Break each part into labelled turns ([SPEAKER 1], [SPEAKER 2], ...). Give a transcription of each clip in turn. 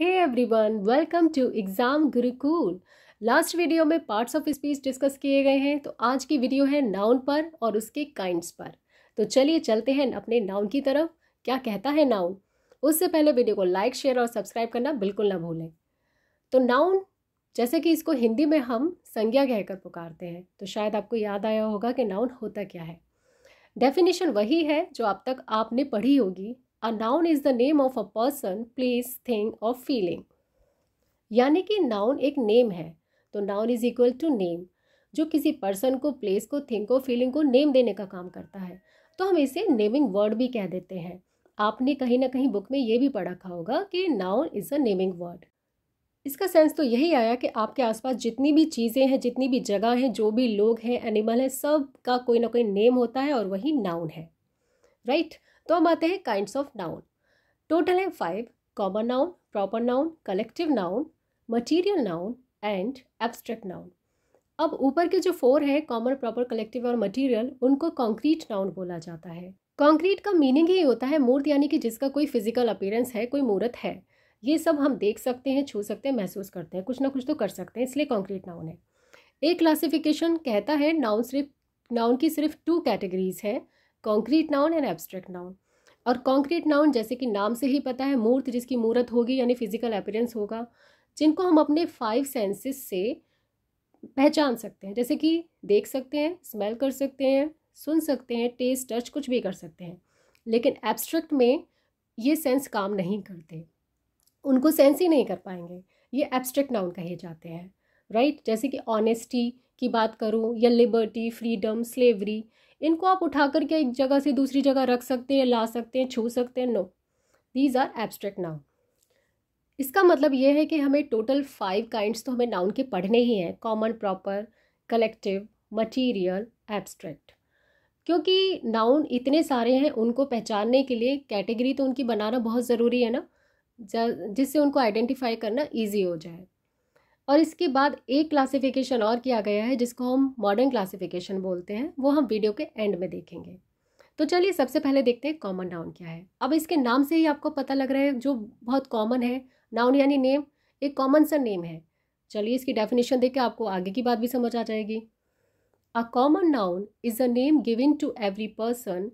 [SPEAKER 1] Every everyone welcome to exam Gurukul last video में parts of speech discuss किए गए हैं तो आज की वीडियो है नाउन पर और उसके काइंड्स पर तो चलिए चलते हैं अपने नाउन की तरफ क्या कहता है नाउन उससे पहले वीडियो को लाइक शेयर और सब्सक्राइब करना बिल्कुल ना भूलें तो नाउन जैसे कि इसको हिंदी में हम संज्ञा कहकर पुकारते हैं तो शायद आपको याद आया होगा कि नाउन होता क्या है डेफिनेशन वही है जो अब तक आपने पढ़ी होगी a noun is the name of a person place thing और फीलिंग यानी कि नाउन एक नेम है तो noun is equal to name जो किसी पर्सन को प्लेस को थिंग को फीलिंग को नेम देने का काम करता है तो हम इसे नेमिंग वर्ड भी कह देते हैं आपने कहीं ना कहीं बुक में ये भी पढ़ रखा होगा कि noun is a naming word इसका सेंस तो यही आया कि आपके आसपास जितनी भी चीज़ें हैं जितनी भी जगह हैं जो भी लोग हैं एनिमल हैं सब का कोई ना कोई नेम होता है और वही नाउन है राइट right? तो हम आते हैं काइंड्स ऑफ नाउन टोटल है five common noun proper noun collective noun material noun and abstract noun अब ऊपर के जो फोर हैं कॉमन प्रॉपर कलेक्टिव और मटीरियल उनको कॉन्क्रीट नाउन बोला जाता है कॉन्क्रीट का मीनिंग ही होता है मूर्त यानी कि जिसका कोई फिजिकल अपीयरेंस है कोई मूर्त है ये सब हम देख सकते हैं छू सकते हैं महसूस करते हैं कुछ ना कुछ तो कर सकते हैं इसलिए कॉन्क्रीट नाउन है एक क्लासिफिकेशन कहता है नाउन सिर्फ नाउन की सिर्फ टू कैटेगरीज हैं concrete noun and abstract noun और कॉन्क्रीट नाउन जैसे कि नाम से ही पता है मूर्त जिसकी मूर्त होगी यानी फिजिकल अपेरेंस होगा जिनको हम अपने फाइव सेंसेस से पहचान सकते हैं जैसे कि देख सकते हैं स्मेल कर सकते हैं सुन सकते हैं टेस्ट टच कुछ भी कर सकते हैं लेकिन एब्स्ट्रैक्ट में ये सेंस काम नहीं करते उनको सेंस ही नहीं कर पाएंगे ये एब्स्ट्रैक्ट नाउन कहे जाते हैं राइट जैसे कि ऑनेस्टी की बात करूँ या लिबर्टी फ्रीडम स्लेवरी इनको आप उठा करके एक जगह से दूसरी जगह रख सकते हैं ला सकते हैं छू सकते हैं no these are abstract noun इसका मतलब ये है कि हमें टोटल फाइव काइंड्स तो हमें नाउन के पढ़ने ही हैं common proper collective material abstract क्योंकि नाउन इतने सारे हैं उनको पहचानने के लिए कैटेगरी तो उनकी बनाना बहुत ज़रूरी है ना जिससे उनको आइडेंटिफाई करना ईजी हो जाए और इसके बाद एक क्लासिफिकेशन और किया गया है जिसको हम मॉडर्न क्लासिफिकेशन बोलते हैं वो हम वीडियो के एंड में देखेंगे तो चलिए सबसे पहले देखते हैं कॉमन नाउन क्या है अब इसके नाम से ही आपको पता लग रहा है जो बहुत कॉमन है नाउन यानी नेम एक कॉमन सा नेम है चलिए इसकी डेफिनेशन देख के आपको आगे की बात भी समझ आ जाएगी a common noun is a name given to every person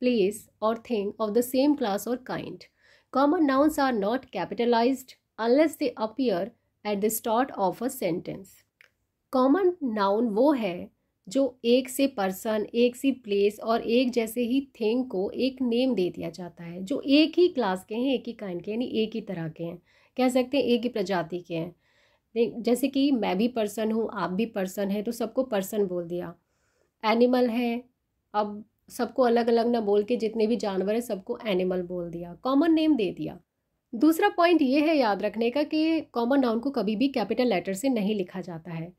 [SPEAKER 1] place or thing of the same class or kind common nouns are not capitalized unless they appear at the start of a sentence common noun वो है जो एक से person एक सी place और एक जैसे ही thing को एक नेम दे दिया जाता है जो एक ही क्लास के हैं एक ही काइंड के यानी एक ही तरह के हैं कह सकते हैं एक ही प्रजाति के हैं जैसे कि मैं भी पर्सन हूँ आप भी पर्सन हैं तो सबको पर्सन बोल दिया एनिमल है अब सबको अलग अलग ना बोल के जितने भी जानवर हैं सबको एनिमल बोल दिया कॉमन नेम दे दिया दूसरा पॉइंट ये है याद रखने का कि कॉमन नाउन को कभी भी कैपिटल लेटर से नहीं लिखा जाता है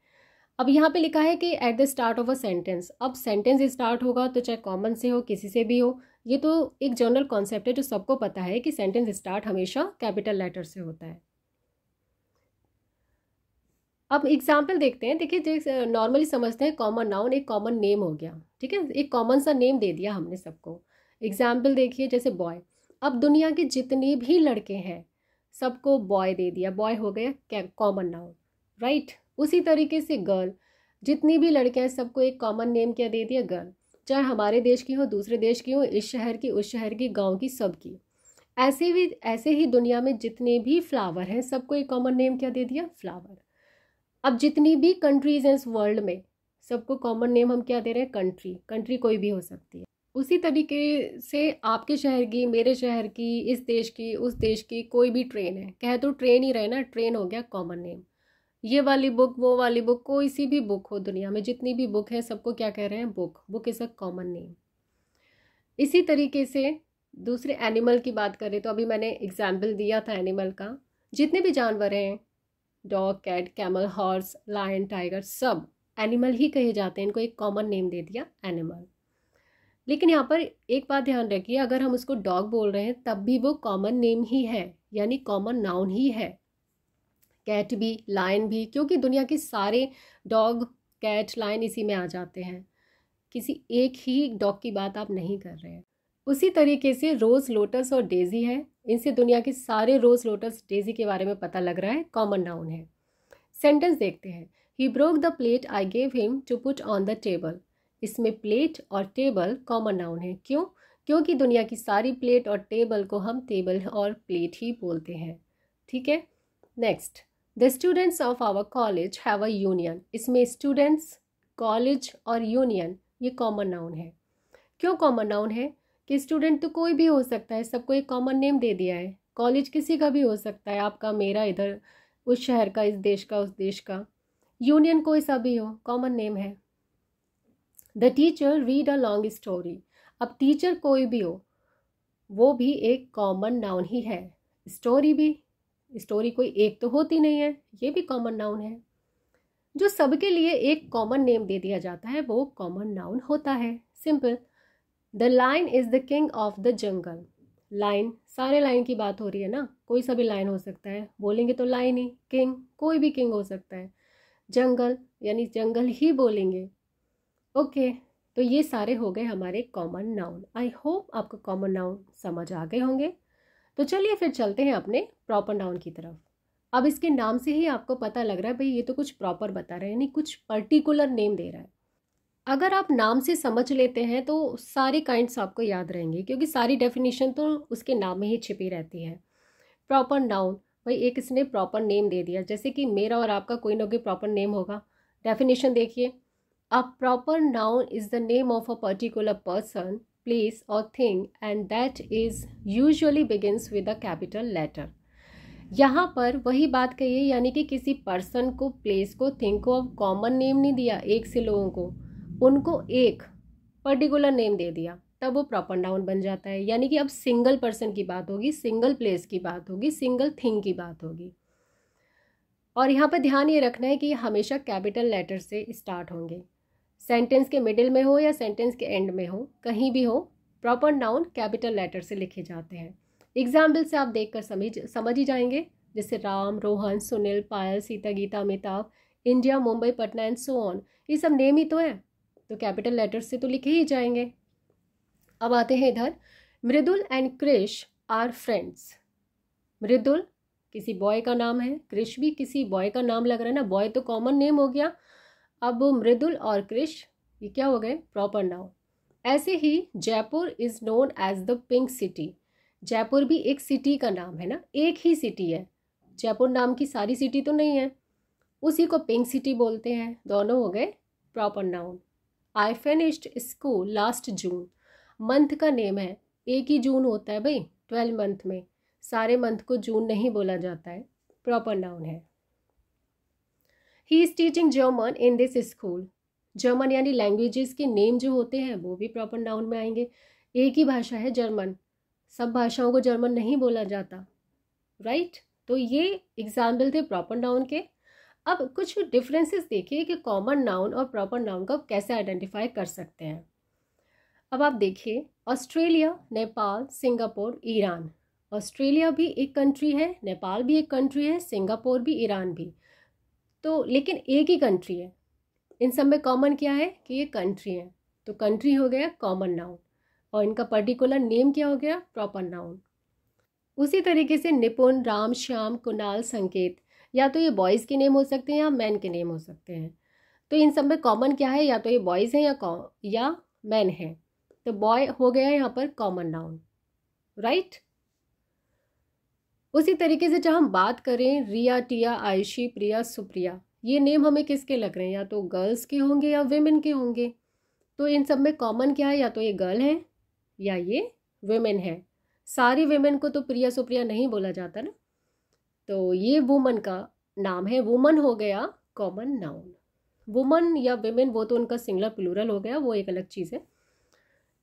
[SPEAKER 1] अब यहाँ पे लिखा है कि at the start of a sentence अब सेंटेंस स्टार्ट होगा तो चाहे कॉमन से हो किसी से भी हो ये तो एक जनरल कॉन्सेप्ट है जो सबको पता है कि सेंटेंस स्टार्ट हमेशा कैपिटल लेटर से होता है अब एग्जाम्पल देखते हैं देखिए जैसे नॉर्मली समझते हैं कॉमन नाउन एक कॉमन नेम हो गया ठीक है एक कॉमन सा नेम दे दिया हमने सबको एग्जाम्पल देखिए जैसे बॉय अब दुनिया के जितने भी लड़के हैं सबको बॉय दे दिया बॉय हो गया कॉमन नाउन राइट उसी तरीके से गर्ल जितनी भी लड़कियां सबको एक कॉमन नेम क्या दे दिया गर्ल चाहे हमारे देश की हो दूसरे देश की हो इस शहर की उस शहर की गांव की सबकी ऐसे भी ऐसे ही दुनिया में जितने भी फ्लावर हैं सबको एक कॉमन नेम क्या दे दिया फ्लावर अब जितनी भी कंट्रीज हैं इस वर्ल्ड में सबको कॉमन नेम हम क्या दे रहे हैं कंट्री कंट्री कोई भी हो सकती है उसी तरीके से आपके शहर की मेरे शहर की इस देश की उस देश की कोई भी ट्रेन है कह तो ट्रेन ही रहे ना ट्रेन हो गया कॉमन नेम ये वाली बुक वो वाली बुक कोई सी भी बुक हो दुनिया में जितनी भी बुक है सबको क्या कह रहे हैं book book is a common name इसी तरीके से दूसरे एनिमल की बात करें तो अभी मैंने एग्जाम्पल दिया था एनिमल का जितने भी जानवर हैं dog cat camel horse lion tiger सब एनिमल ही कहे जाते हैं इनको एक कॉमन नेम दे दिया एनिमल लेकिन यहाँ पर एक बात ध्यान रखिए अगर हम उसको डॉग बोल रहे हैं तब भी वो कॉमन नेम ही है यानी कॉमन नाउन ही है कैट भी लाइन भी क्योंकि दुनिया के सारे डॉग कैट लाइन इसी में आ जाते हैं किसी एक ही डॉग की बात आप नहीं कर रहे हैं उसी तरीके से रोज़ लोटस और डेज़ी है इनसे दुनिया के सारे रोज़ लोटस डेज़ी के बारे में पता लग रहा है कॉमन नाउन है सेंटेंस देखते हैं he broke the plate I gave him to put on the table इसमें प्लेट और टेबल कॉमन नाउन है क्यों क्योंकि दुनिया की सारी प्लेट और टेबल को हम टेबल और प्लेट ही बोलते हैं ठीक है next the students of our college have a union इसमें स्टूडेंट्स कॉलेज और यूनियन ये कॉमन नाउन है क्यों कॉमन नाउन है कि स्टूडेंट तो कोई भी हो सकता है सबको एक कॉमन नेम दे दिया है कॉलेज किसी का भी हो सकता है आपका मेरा इधर उस शहर का इस देश का उस देश का यूनियन कोई सा भी हो कॉमन नेम है the teacher read a long story अब टीचर कोई भी हो वो भी एक कॉमन नाउन ही है स्टोरी भी स्टोरी कोई एक तो होती नहीं है ये भी कॉमन नाउन है जो सबके लिए एक कॉमन नेम दे दिया जाता है वो कॉमन नाउन होता है simple the lion is the king of the jungle lion सारे लाइन की बात हो रही है ना कोई सा भी लाइन हो सकता है बोलेंगे तो लाइन ही किंग कोई भी किंग हो सकता है जंगल यानी जंगल ही बोलेंगे ओके तो ये सारे हो गए हमारे कॉमन नाउन आई होप आपको कॉमन नाउन समझ आ गए होंगे तो चलिए फिर चलते हैं अपने प्रॉपर नाउन की तरफ अब इसके नाम से ही आपको पता लग रहा है भाई ये तो कुछ प्रॉपर बता रहा है यानी कुछ पर्टिकुलर नेम दे रहा है अगर आप नाम से समझ लेते हैं तो सारे काइंड्स आपको याद रहेंगे क्योंकि सारी डेफिनेशन तो उसके नाम में ही छिपी रहती है प्रॉपर नाउन भाई एक इसने प्रॉपर नेम दे दिया जैसे कि मेरा और आपका कोई ना कोई प्रॉपर नेम होगा डेफिनेशन देखिए A proper noun is the name of a particular person, place, or thing, and that is usually begins with a capital letter. यहाँ पर वही बात कही है यानी कि किसी पर्सन को प्लेस को थिंग को अब कॉमन नेम नहीं दिया एक से लोगों को उनको एक पर्टिकुलर नेम दे दिया तब वो प्रॉपर नाउन बन जाता है यानी कि अब सिंगल पर्सन की बात होगी सिंगल प्लेस की बात होगी सिंगल थिंग की बात होगी और यहाँ पर ध्यान ये रखना है कि हमेशा कैपिटल लेटर से स्टार्ट होंगे सेंटेंस के मिडिल में हो या सेंटेंस के एंड में हो कहीं भी हो प्रॉपर नाउन कैपिटल लेटर से लिखे जाते हैं एग्जाम्पल से आप देख कर समझ समझ ही जाएंगे जैसे Ram Rohan Sunil Payal Sita Gita Amitabh India Mumbai Patna and so on ये सब नेम ही तो है तो कैपिटल लेटर्स से तो लिखे ही जाएंगे अब आते हैं इधर Mridul and Krish are friends Mridul किसी बॉय का नाम है क्रिश भी किसी बॉय का नाम लग रहा है ना बॉय तो कॉमन नेम हो गया अब मृदुल और कृष ये क्या हो गए प्रॉपर नाउन ऐसे ही Jaipur is known as the pink city Jaipur भी एक सिटी का नाम है ना एक ही सिटी है जयपुर नाम की सारी सिटी तो नहीं है उसी को पिंक सिटी बोलते हैं दोनों हो गए proper noun I finished school last June month का नेम है एक ही जून होता है भाई ट्वेल्व मंथ में सारे मंथ को जून नहीं बोला जाता है प्रॉपर नाउन है he is teaching German in this school German यानी लैंग्वेजेस के नेम जो होते हैं वो भी प्रॉपर नाउन में आएंगे एक ही भाषा है जर्मन सब भाषाओं को जर्मन नहीं बोला जाता राइट right? तो ये एग्जाम्पल थे प्रॉपर नाउन के अब कुछ डिफरेंसेस देखिए कि कॉमन नाउन और प्रॉपर नाउन को कैसे आइडेंटिफाई कर सकते हैं अब आप देखिए Australia Nepal Singapore Iran Australia भी एक कंट्री है नेपाल भी एक कंट्री है सिंगापुर भी ईरान भी तो लेकिन एक ही कंट्री है इन सब में कॉमन क्या है कि ये कंट्री है तो कंट्री हो गया कॉमन नाउन और इनका पर्टिकुलर नेम क्या हो गया प्रॉपर नाउन उसी तरीके से निपुण राम श्याम कुणाल संकेत या तो ये बॉयज़ के नेम हो सकते हैं या मैन के नेम हो सकते हैं तो इन सब में कॉमन क्या है या तो ये बॉयज़ हैं या या मैन है तो बॉय हो गया यहाँ पर कॉमन नाउन राइट उसी तरीके से जब हम बात करें रिया टिया आयशी प्रिया सुप्रिया ये नेम हमें किसके लग रहे हैं या तो गर्ल्स के होंगे या वेमेन के होंगे तो इन सब में कॉमन क्या है या तो ये गर्ल है या ये वेमेन है सारी वेमेन को तो प्रिया सुप्रिया नहीं बोला जाता ना तो ये वुमन का नाम है वुमन हो गया कॉमन नाउन वुमन या वेमेन वो तो उनका सिंगलर प्लूरल हो गया वो एक अलग चीज़ है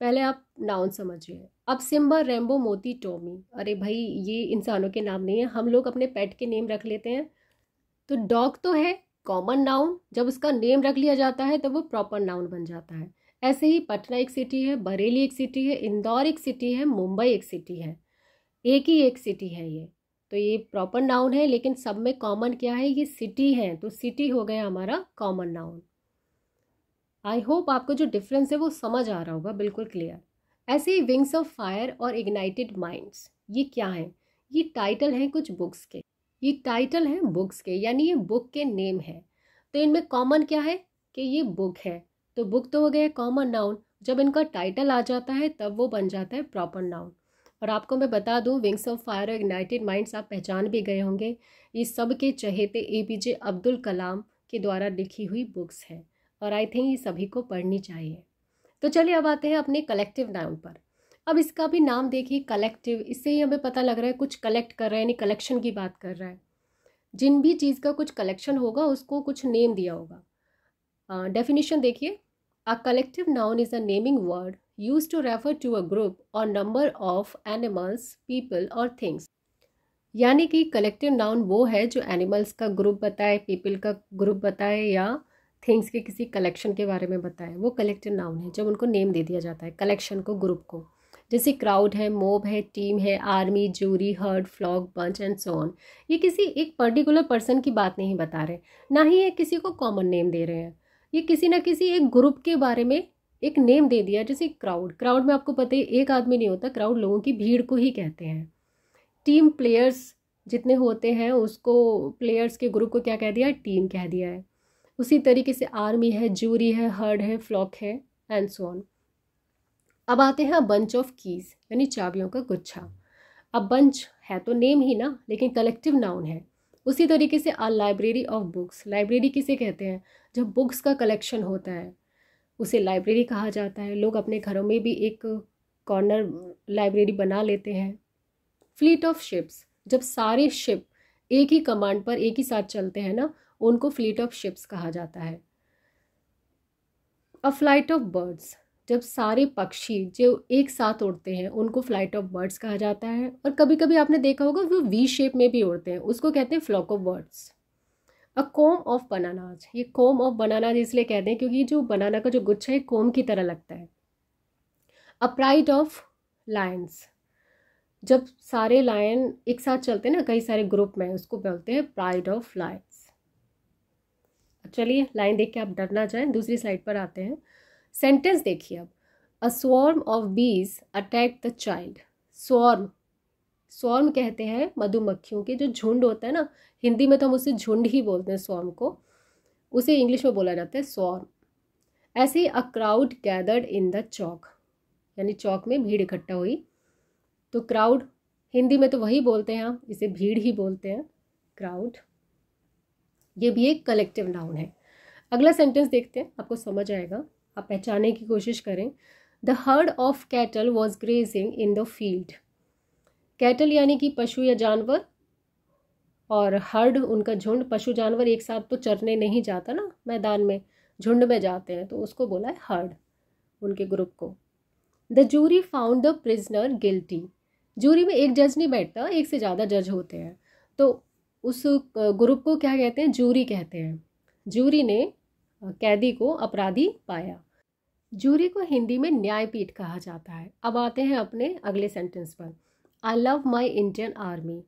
[SPEAKER 1] पहले आप नाउन समझिए अब सिम्बा रेम्बो मोती टॉमी अरे भाई ये इंसानों के नाम नहीं है हम लोग अपने पेट के नेम रख लेते हैं तो डॉग तो है कॉमन नाउन जब उसका नेम रख लिया जाता है तो वो प्रॉपर नाउन बन जाता है ऐसे ही पटना एक सिटी है बरेली एक सिटी है इंदौर एक सिटी है मुंबई एक सिटी है एक ही एक सिटी है ये तो ये प्रॉपर नाउन है लेकिन सब में कॉमन क्या है ये सिटी है तो सिटी हो गया हमारा कॉमन नाउन आई होप आपको जो डिफरेंस है वो समझ आ रहा होगा बिल्कुल क्लियर ऐसे ही विंग्स ऑफ फायर और इग्नाइटेड माइंड्स ये क्या है ये टाइटल हैं कुछ बुक्स के ये टाइटल हैं बुक्स के यानी ये बुक के नेम है तो इनमें कॉमन क्या है कि ये बुक है तो बुक तो हो गया कॉमन नाउन जब इनका टाइटल आ जाता है तब वो बन जाता है प्रॉपर नाउन और आपको मैं बता दूं विंग्स ऑफ फायर और इग्नाइटेड माइंड्स आप पहचान भी गए होंगे ये सब के चहेते ए पी जे अब्दुल कलाम के द्वारा लिखी हुई बुक्स हैं और आई थिंक ये सभी को पढ़नी चाहिए तो चलिए अब आते हैं अपने कलेक्टिव नाउन पर अब इसका भी नाम देखिए कलेक्टिव इससे ही हमें पता लग रहा है कुछ कलेक्ट कर रहा है यानी कलेक्शन की बात कर रहा है जिन भी चीज़ का कुछ कलेक्शन होगा उसको कुछ नेम दिया होगा डेफिनेशन देखिए a collective noun is a naming word used to refer to a group or number of animals people or things यानी कि कलेक्टिव नाउन वो है जो एनिमल्स का ग्रुप बताए पीपल का ग्रुप बताए या थिंग्स के किसी कलेक्शन के बारे में बताएं वो कलेक्टिव नाउन है जब उनको नेम दे दिया जाता है कलेक्शन को ग्रुप को जैसे क्राउड है मोब है टीम है army jury herd flock bunch and so on ये किसी एक पर्टिकुलर पर्सन की बात नहीं बता रहे ना ही ये किसी को कॉमन नेम दे रहे हैं ये किसी ना किसी एक ग्रुप के बारे में एक नेम दे दिया जैसे क्राउड क्राउड में आपको पता है एक आदमी नहीं होता क्राउड लोगों की भीड़ को ही कहते हैं टीम प्लेयर्स जितने होते हैं उसको प्लेयर्स के ग्रुप को क्या कह दिया टीम कह दिया है उसी तरीके से आर्मी है ज्यूरी है हर्ड है फ्लॉक है एंड सो ऑन अब आते हैं बंच ऑफ कीज यानी चाबियों का गुच्छा अब बंच है तो नेम ही ना लेकिन कलेक्टिव नाउन है उसी तरीके से a library of books library किसे कहते हैं जब बुक्स का कलेक्शन होता है उसे लाइब्रेरी कहा जाता है लोग अपने घरों में भी एक कॉर्नर लाइब्रेरी बना लेते हैं फ्लीट ऑफ शिप्स जब सारे शिप एक ही कमांड पर एक ही साथ चलते हैं ना उनको फ्लीट ऑफ शिप्स कहा जाता है अ फ्लाइट ऑफ बर्ड्स जब सारे पक्षी जो एक साथ उड़ते हैं उनको फ्लाइट ऑफ बर्ड्स कहा जाता है और कभी कभी आपने देखा होगा वो वी शेप में भी उड़ते हैं उसको कहते हैं flock of birds a comb of bananas ये कोम ऑफ बनानाज इसलिए कहते हैं क्योंकि जो बनाना का जो गुच्छा है कोम की तरह लगता है अ प्राइड ऑफ लाइन्स जब सारे लायन एक साथ चलते हैं ना कई सारे ग्रुप में उसको बोलते हैं प्राइड ऑफ लाइन्स चलिए लाइन देख के आप डरना जाएं दूसरी स्लाइड पर आते हैं सेंटेंस देखिए अब a swarm of bees attack the child swarm swarm कहते हैं मधुमक्खियों के जो झुंड होता है ना हिंदी में तो हम उसे झुंड ही बोलते हैं स्वर्म को उसे इंग्लिश में बोला जाता है स्वर्म ऐसे ही a crowd gathered in the chowk यानी चौक में भीड़ इकट्ठा हुई तो क्राउड हिंदी में तो वही बोलते हैं हम इसे भीड़ ही बोलते हैं क्राउड ये भी एक कलेक्टिव नाउन है अगला सेंटेंस देखते हैं आपको समझ आएगा आप पहचानने की कोशिश करें the herd of cattle was grazing in the field cattle यानी कि पशु या जानवर और हर्ड उनका झुंड पशु जानवर एक साथ तो चरने नहीं जाता ना मैदान में झुंड में जाते हैं तो उसको बोला है हर्ड उनके ग्रुप को the jury found the prisoner guilty jury में एक जज नहीं बैठता एक से ज़्यादा जज होते हैं तो उस ग्रुप को क्या कहते हैं जूरी कहते हैं जूरी ने कैदी को अपराधी पाया जूरी को हिंदी में न्यायपीठ कहा जाता है अब आते हैं अपने अगले सेंटेंस पर I love my Indian army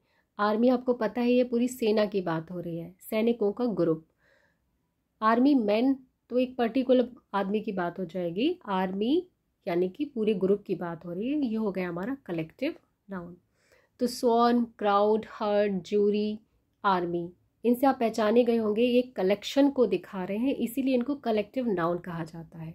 [SPEAKER 1] army आपको पता है ये पूरी सेना की बात हो रही है सैनिकों का ग्रुप आर्मी मैन तो एक पर्टिकुलर आदमी की बात हो जाएगी आर्मी यानी कि पूरे ग्रुप की बात हो रही है ये हो गया हमारा कलेक्टिव नाउन तो swarm crowd herd jury army इनसे आप पहचाने गए होंगे ये कलेक्शन को दिखा रहे हैं इसीलिए इनको कलेक्टिव नाउन कहा जाता है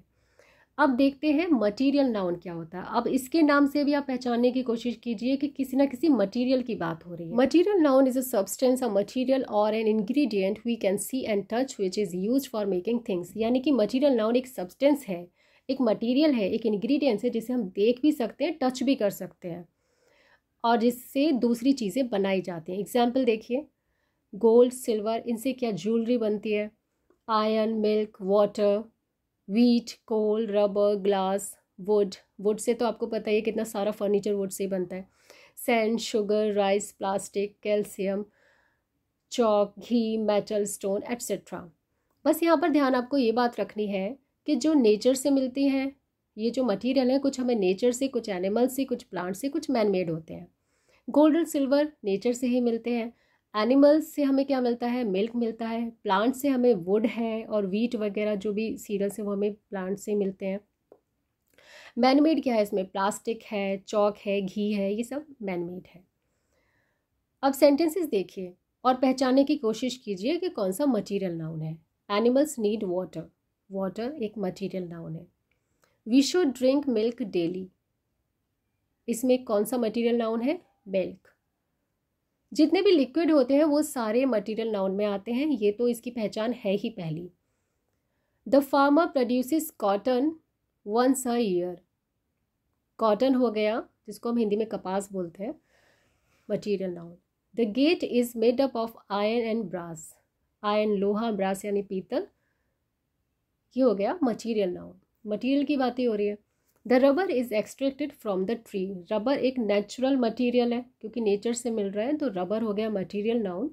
[SPEAKER 1] अब देखते हैं मटेरियल नाउन क्या होता है अब इसके नाम से भी आप पहचानने की कोशिश कीजिए कि किसी ना किसी मटेरियल की बात हो रही है material noun is a substance a material or an ingredient we can see and touch which is used for making things यानी कि मटेरियल नाउन एक सब्सटेंस है एक मटेरियल है एक इन्ग्रीडियंट है जिसे हम देख भी सकते हैं टच भी कर सकते हैं और जिससे दूसरी चीज़ें बनाई जाती हैं एग्जाम्पल देखिए गोल्ड सिल्वर इनसे क्या ज्वेलरी बनती है iron milk water wheat coal rubber glass wood wood से तो आपको पता ही है कितना सारा फर्नीचर वुड से ही बनता है sand sugar rice plastic calcium chalk ghee metal stone etcetera बस यहाँ पर ध्यान आपको ये बात रखनी है कि जो नेचर से मिलती हैं ये जो मटेरियल है कुछ हमें नेचर से कुछ एनिमल से कुछ प्लांट से कुछ मैन मेड होते हैं गोल्ड और सिल्वर नेचर से ही मिलते हैं एनिमल्स से हमें क्या मिलता है मिल्क मिलता है प्लांट से हमें वुड है और वीट वगैरह जो भी सीरियल्स है वो हमें प्लांट से मिलते हैं मैनमेड क्या है इसमें प्लास्टिक है चौक है घी है ये सब मैनमेड है अब सेंटेंसेस देखिए और पहचानने की कोशिश कीजिए कि कौन सा मटेरियल नाउन है एनिमल्स नीड वाटर वाटर एक मटेरियल नाउन है we should drink milk daily इसमें कौन सा मटेरियल नाउन है मिल्क जितने भी लिक्विड होते हैं वो सारे मटेरियल नाउन में आते हैं ये तो इसकी पहचान है ही पहली the farmer produces cotton once a year cotton हो गया जिसको हम हिंदी में कपास बोलते हैं material noun the gate is made up of iron and brass iron लोहा ब्रास यानी पीतल ये हो गया मटीरियल नाउन मटीरियल की बातें हो रही है the rubber is extracted from the tree rubber एक नेचुरल मटेरियल है क्योंकि नेचर से मिल रहा है तो रबर हो गया मटेरियल नाउन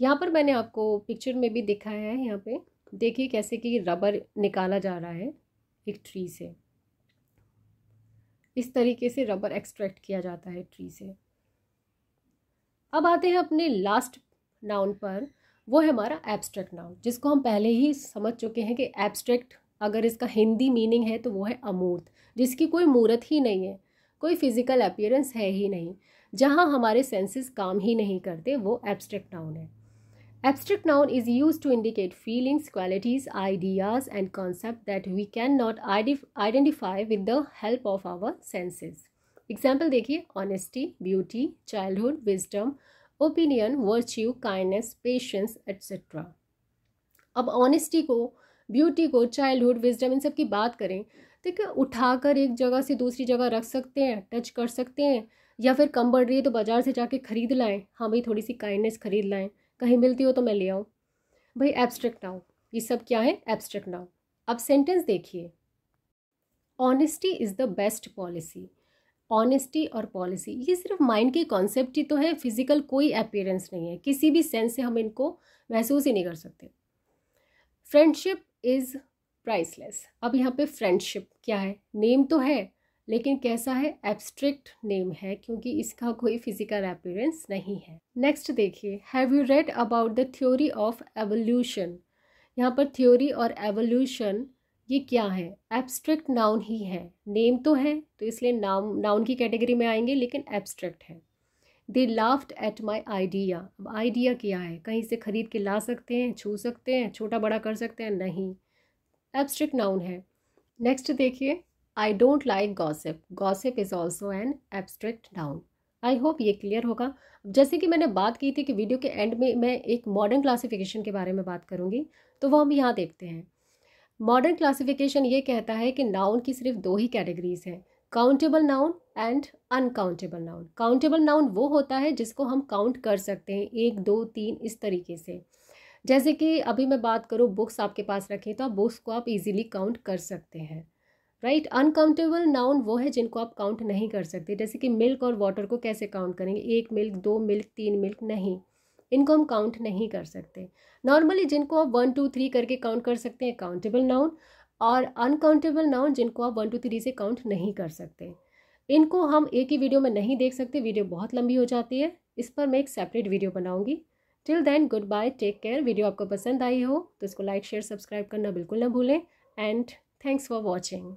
[SPEAKER 1] यहाँ पर मैंने आपको पिक्चर में भी दिखाया है यहाँ पे देखिए कैसे कि रबर निकाला जा रहा है एक ट्री से इस तरीके से रबर एक्सट्रैक्ट किया जाता है ट्री से अब आते हैं अपने लास्ट नाउन पर वो है हमारा एब्स्ट्रैक्ट नाउन जिसको हम पहले ही समझ चुके हैं कि एब्स्ट्रैक्ट अगर इसका हिंदी मीनिंग है तो वो है अमूर्त जिसकी कोई मूर्त ही नहीं है कोई फिजिकल अपियरेंस है ही नहीं जहाँ हमारे सेंसेस काम ही नहीं करते वो एब्स्ट्रैक्ट नाउन है abstract noun is used to indicate feelings qualities ideas and concept that we can not identify with the help of our senses example देखिए honesty beauty childhood wisdom opinion virtue kindness patience etcetera अब honesty को beauty को childhood wisdom इन सब की बात करें देखिए उठाकर एक जगह से दूसरी जगह रख सकते हैं टच कर सकते हैं या फिर कम बढ़ रही है तो बाज़ार से जाके ख़रीद लाएँ हाँ भाई थोड़ी सी काइंडनेस ख़रीद लाएँ कहीं मिलती हो तो मैं ले आऊँ भाई एब्स्ट्रैक्ट नाउ ये सब क्या है एब्स्ट्रैक्ट नाउ अब सेंटेंस देखिए honesty is the best policy honesty और पॉलिसी ये सिर्फ माइंड के कॉन्सेप्ट ही तो है फिजिकल कोई अपेयरेंस नहीं है किसी भी सेंस से हम इनको महसूस ही नहीं कर सकते फ्रेंडशिप इज़ प्राइसलेस अब यहाँ पे फ्रेंडशिप क्या है नेम तो है लेकिन कैसा है एब्स्ट्रिक्ट नेम है क्योंकि इसका कोई फिजिकल अपीयरेंस नहीं है नेक्स्ट देखिए have you read about the theory of evolution यहाँ पर थ्योरी और एवोल्यूशन ये क्या है एब्स्ट्रैक्ट नाउन ही है नेम तो है तो इसलिए नाउन नाउन की कैटेगरी में आएंगे लेकिन एब्स्ट्रैक्ट है they laughed at my idea अब आइडिया क्या है कहीं से खरीद के ला सकते हैं छू सकते हैं छोटा बड़ा कर सकते हैं नहीं एब्स्ट्रिक्ट नाउन है नेक्स्ट देखिए I don't like gossip gossip is also an abstract noun I hope ये क्लियर होगा जैसे कि मैंने बात की थी कि वीडियो के एंड में मैं एक मॉडर्न क्लासिफिकेशन के बारे में बात करूंगी तो वो हम यहाँ देखते हैं मॉडर्न क्लासिफिकेशन ये कहता है कि नाउन की सिर्फ दो ही कैटेगरीज हैं countable noun and uncountable noun countable noun वो होता है जिसको हम काउंट कर सकते हैं एक दो तीन इस तरीके से जैसे कि अभी मैं बात करूँ बुक्स आपके पास रखें तो आप बुक्स को आप इजीली काउंट कर सकते हैं राइट अनकाउंटेबल नाउन वो है जिनको आप काउंट नहीं कर सकते जैसे कि मिल्क और वाटर को कैसे काउंट करेंगे एक मिल्क दो मिल्क तीन मिल्क नहीं इनको हम काउंट नहीं कर सकते नॉर्मली जिनको आप वन टू थ्री करके काउंट कर सकते हैं काउंटेबल नाउन और अनकाउंटेबल नाउन जिनको आप वन टू थ्री से काउंट नहीं कर सकते इनको हम एक ही वीडियो में नहीं देख सकते वीडियो बहुत लंबी हो जाती है इस पर मैं एक सेपरेट वीडियो बनाऊंगी till then good bye take care video आपको पसंद आई हो तो इसको लाइक शेयर सब्सक्राइब करना बिल्कुल ना भूलें एंड थैंक्स फॉर वॉचिंग